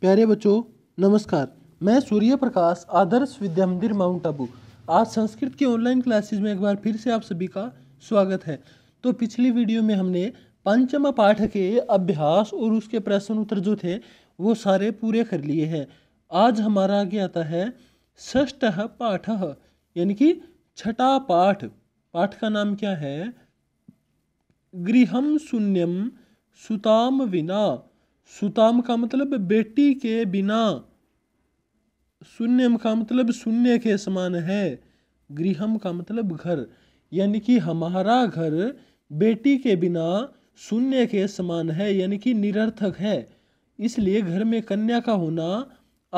प्यारे बच्चों नमस्कार मैं सूर्य प्रकाश आदर्श विद्या मंदिर माउंट आबू आज संस्कृत की ऑनलाइन क्लासेज में एक बार फिर से आप सभी का स्वागत है तो पिछली वीडियो में हमने पंचम पाठ के अभ्यास और उसके प्रश्न उत्तर जो थे वो सारे पूरे कर लिए हैं आज हमारा आगे आता है ष्ठ पाठ यानी कि छठा पाठ पाठ का नाम क्या है गृहम शून्यम सुताम विना सुताम का मतलब बेटी के बिना शून्यम का मतलब शून्य के समान है गृहम का मतलब घर यानी कि हमारा घर बेटी के बिना शून्य के समान है यानी कि निरर्थक है इसलिए घर में कन्या का होना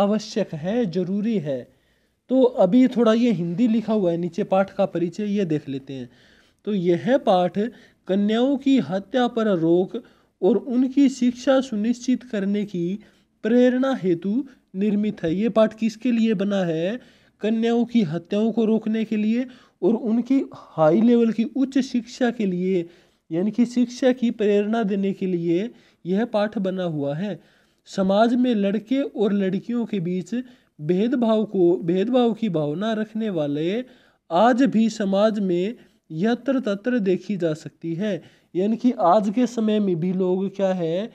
आवश्यक है जरूरी है तो अभी थोड़ा ये हिंदी लिखा हुआ है नीचे पाठ का परिचय ये देख लेते हैं तो यह पाठ कन्याओं की हत्या पर रोक और उनकी शिक्षा सुनिश्चित करने की प्रेरणा हेतु निर्मित है ये पाठ किसके लिए बना है कन्याओं की हत्याओं को रोकने के लिए और उनकी हाई लेवल की उच्च शिक्षा के लिए यानी कि शिक्षा की प्रेरणा देने के लिए यह पाठ बना हुआ है समाज में लड़के और लड़कियों के बीच भेदभाव को भेदभाव की भावना रखने वाले आज भी समाज में यत्र तत्र देखी जा सकती है यानी कि आज के समय में भी लोग क्या है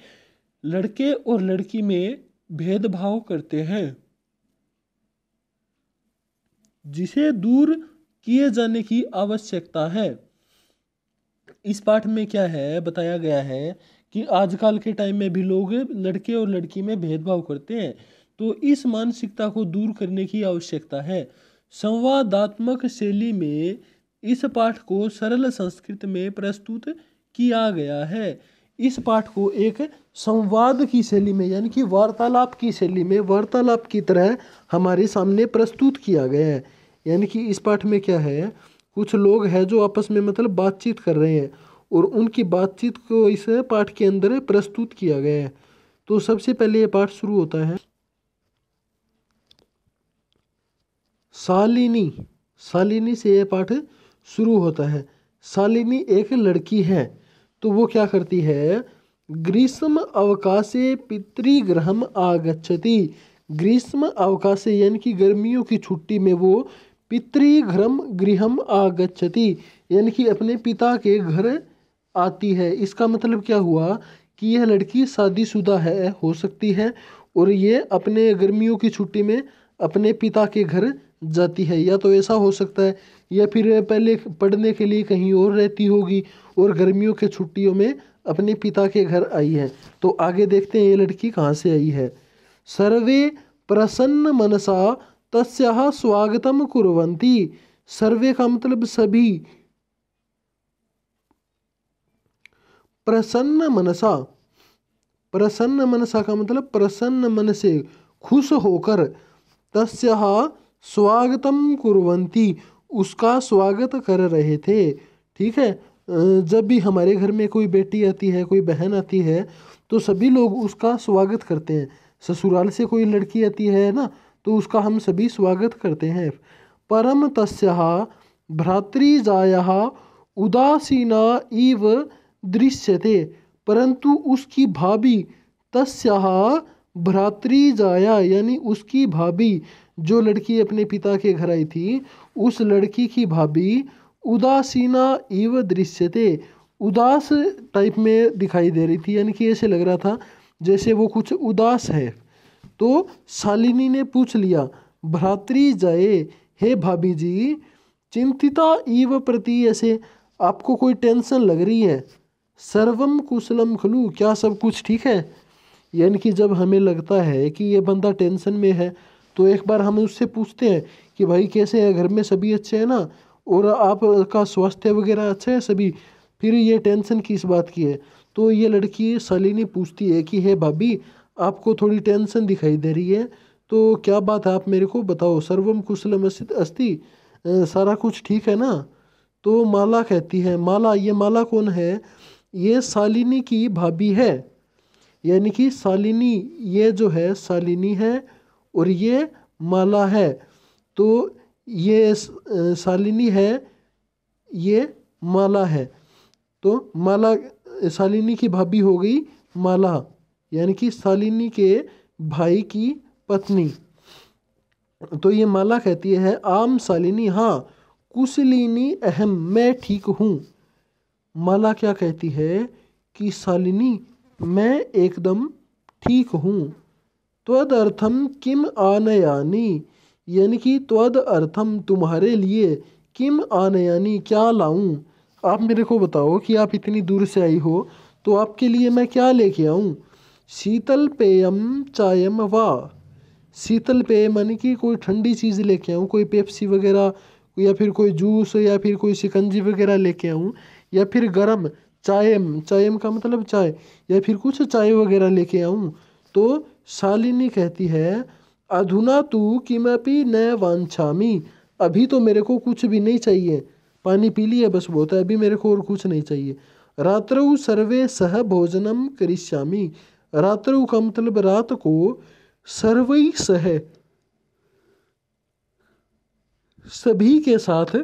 लड़के और लड़की में भेदभाव करते हैं जिसे दूर किए जाने की आवश्यकता है इस पाठ में क्या है बताया गया है कि आजकल के टाइम में भी लोग लड़के और लड़की में भेदभाव करते हैं तो इस मानसिकता को दूर करने की आवश्यकता है संवादात्मक शैली में इस पाठ को सरल संस्कृत में प्रस्तुत किया गया है इस पाठ को एक संवाद की शैली में यानी कि वार्तालाप की शैली में वार्तालाप की तरह हमारे सामने प्रस्तुत किया गया है यानी कि इस पाठ में क्या है कुछ लोग हैं जो आपस में मतलब बातचीत कर रहे हैं और उनकी बातचीत को इस पाठ के अंदर प्रस्तुत किया गया है तो सबसे पहले ये पाठ शुरू होता है सालिनी शालिनी से यह पाठ शुरू होता है सालिनी एक लड़की है तो वो क्या करती है ग्रीष्म अवकाशे पितृग्रहम आगच्छति ग्रीष्म अवकाशे यानी कि गर्मियों की छुट्टी में वो पितृग्रह गृहम आगच्छति यानी कि अपने पिता के घर आती है इसका मतलब क्या हुआ कि यह लड़की शादीशुदा है हो सकती है और ये अपने गर्मियों की छुट्टी में अपने पिता के घर जाती है या तो ऐसा हो सकता है या फिर पहले पढ़ने के लिए कहीं और रहती होगी और गर्मियों के छुट्टियों में अपने पिता के घर आई है तो आगे देखते हैं ये लड़की कहाँ से आई है सर्वे प्रसन्न मनसा तस्या स्वागतम कुरवंती सर्वे का मतलब सभी प्रसन्न मनसा प्रसन्न मनसा का मतलब प्रसन्न मन से खुश होकर तस्या स्वागतम कुरवंती उसका स्वागत कर रहे थे ठीक है जब भी हमारे घर में कोई बेटी आती है कोई बहन आती है तो सभी लोग उसका स्वागत करते हैं ससुराल से कोई लड़की आती है ना तो उसका हम सभी स्वागत करते हैं परम तस्या भ्रातृजाया उदासीना इव थे परंतु उसकी भाभी तस्या भ्रातृ जाया यानी उसकी भाभी जो लड़की अपने पिता के घर आई थी उस लड़की की भाभी उदासीना इव दृश्यते उदास टाइप में दिखाई दे रही थी यानी कि ऐसे लग रहा था जैसे वो कुछ उदास है तो शालिनी ने पूछ लिया भ्रात्री जाए हे भाभी जी चिंतिता इव प्रति ऐसे आपको कोई टेंशन लग रही है सर्वम कुशलम खलु क्या सब कुछ ठीक है यानी कि जब हमें लगता है कि ये बंदा टेंशन में है तो एक बार हम उससे पूछते हैं कि भाई कैसे हैं घर में सभी अच्छे हैं ना और आपका स्वास्थ्य वगैरह अच्छा है सभी फिर ये टेंशन किस बात की है तो ये लड़की सलीनी पूछती है कि हे भाभी आपको थोड़ी टेंशन दिखाई दे रही है तो क्या बात है आप मेरे को बताओ सर्वम कुशलम अस्थि सारा कुछ ठीक है ना तो माला कहती है माला ये माला कौन है ये सालिनी की भाभी है यानी कि सालिनी ये जो है सालिनी है और ये माला है तो ये सालिनी है ये माला है तो माला सालिनी की भाभी हो गई माला यानी कि सालिनी के भाई की पत्नी तो ये माला कहती है आम सालिनी हाँ कुशलिनी अहम मैं ठीक हूँ माला क्या कहती है कि सालिनी मैं एकदम ठीक हूँ त्वदर्थम किम आनयानी यानी कि त्वद अर्थम तुम्हारे लिए किम आनयानी क्या लाऊं आप मेरे को बताओ कि आप इतनी दूर से आई हो तो आपके लिए मैं क्या लेके आऊँ शीतल पेयम चायम वा शीतल पेय यानी कि कोई ठंडी चीज़ लेके आऊँ कोई पेप्सी वगैरह या फिर कोई जूस या फिर कोई शिकंजी वगैरह लेके आऊँ या फिर गरम चायम चायम का मतलब चाय या फिर कुछ चाय वगैरह लेके आऊँ तो शालिनी कहती है अधुना तू किमपि न वांछामी अभी तो मेरे को कुछ भी नहीं चाहिए पानी पी लिया बस बहुत तो है अभी मेरे को और कुछ नहीं चाहिए रात्रु सर्वे सह भोजनम करिष्यामी रात्रु का मतलब रात को सर्व सह सभी के साथ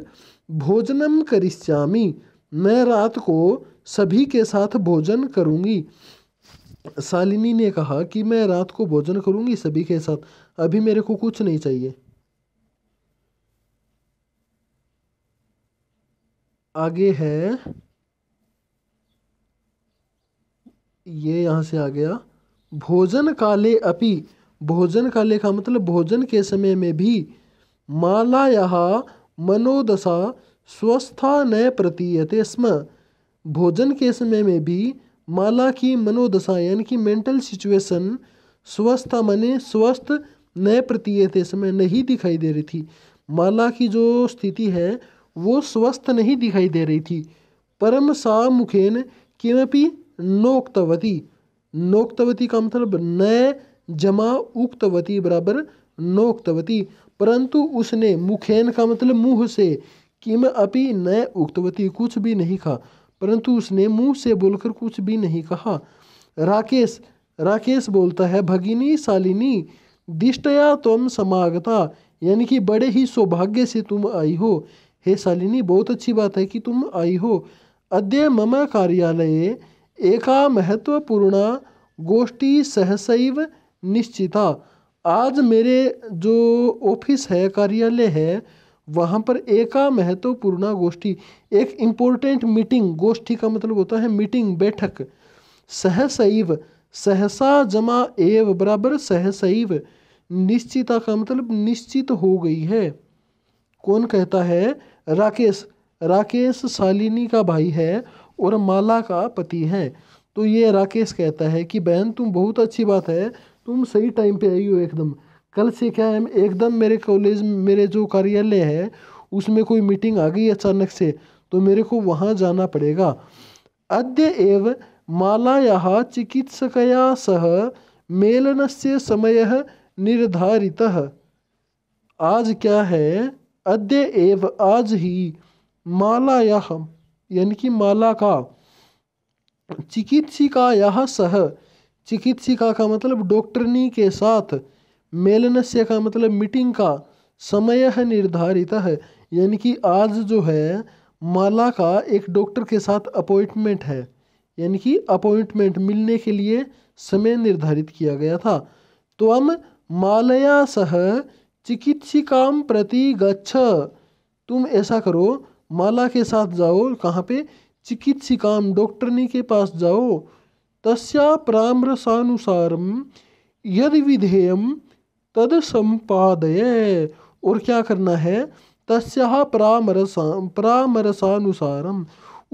भोजनम करिष्यामी मैं रात को सभी के साथ भोजन करूंगी शालिनी ने कहा कि मैं रात को भोजन करूंगी सभी के साथ अभी मेरे को कुछ नहीं चाहिए आगे है ये यहां से आ गया भोजन काले अपि भोजन काले का मतलब भोजन के समय में भी माला यहा मनोदशा स्वस्था न प्रतीयते स्म भोजन के समय में भी माला की मनोदशा यानी कि मेंटल सिचुएशन स्वस्थ मने स्वस्थ न प्रतीयते समय नहीं दिखाई दे रही थी माला की जो स्थिति है वो स्वस्थ नहीं दिखाई दे रही थी परम सा मुखेन किमपि नोक्तवती नोक्तवती का मतलब न जमा उक्तवती बराबर नोक्तवती परंतु उसने मुखेन का मतलब मुंह से किम अभी न उक्तवती कुछ भी नहीं खा परंतु उसने मुंह से बोलकर कुछ भी नहीं कहा राकेश राकेश बोलता है भगिनी शालिनी दिष्टया तुम समागता यानी कि बड़े ही सौभाग्य से तुम आई हो हे शालिनी बहुत अच्छी बात है कि तुम आई हो अद्य मम कार्यालय एका महत्वपूर्ण गोष्ठी सहसैव निश्चिता आज मेरे जो ऑफिस है कार्यालय है वहाँ पर एका महत्वपूर्ण गोष्ठी एक इम्पोर्टेंट मीटिंग गोष्ठी का मतलब होता है मीटिंग बैठक सहसैव सहसा जमा एव बराबर सहसैव निश्चिता का मतलब निश्चित हो गई है कौन कहता है राकेश राकेश सालिनी का भाई है और माला का पति है तो ये राकेश कहता है कि बहन तुम बहुत अच्छी बात है तुम सही टाइम पे आई हो एकदम कल से क्या है एकदम मेरे कॉलेज मेरे जो कार्यालय है उसमें कोई मीटिंग आ गई अचानक से तो मेरे को वहाँ जाना पड़ेगा अद्य एव मालाया चिकित्सकया सह मेलन से समय निर्धारित आज क्या है अद्य एव आज ही मालाया यानी कि माला का यह सह चिकित्सिका का मतलब डॉक्टरनी के साथ मेलनस्य का मतलब मीटिंग का समय है निर्धारित है यानी कि आज जो है माला का एक डॉक्टर के साथ अपॉइंटमेंट है यानी कि अपॉइंटमेंट मिलने के लिए समय निर्धारित किया गया था तो हम मालया सह चिकित्सिका प्रति गच्छ तुम ऐसा करो माला के साथ जाओ कहाँ पे चिकित्सिका डॉक्टरनी के पास जाओ तस्या परामर्शानुसार यदि विधेयम तद संपादय और क्या करना है तस्या परामर्शा परामर्शानुसारम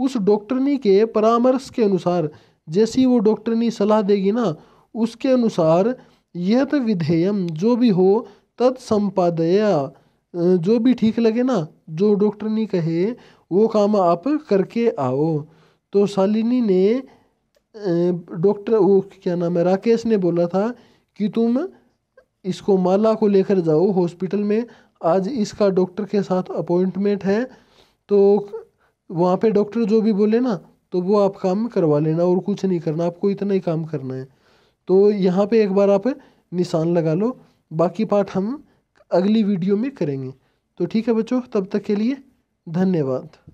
उस डॉक्टरनी के परामर्श के अनुसार जैसी वो डॉक्टरनी सलाह देगी ना उसके अनुसार यह तो विधेयम जो भी हो तद संपादया जो भी ठीक लगे ना जो डॉक्टरनी कहे वो काम आप करके आओ तो शालिनी ने डॉक्टर वो क्या नाम है राकेश ने बोला था कि तुम इसको माला को लेकर जाओ हॉस्पिटल में आज इसका डॉक्टर के साथ अपॉइंटमेंट है तो वहाँ पे डॉक्टर जो भी बोले ना तो वो आप काम करवा लेना और कुछ नहीं करना आपको इतना ही काम करना है तो यहाँ पे एक बार आप निशान लगा लो बाकी पार्ट हम अगली वीडियो में करेंगे तो ठीक है बच्चों तब तक के लिए धन्यवाद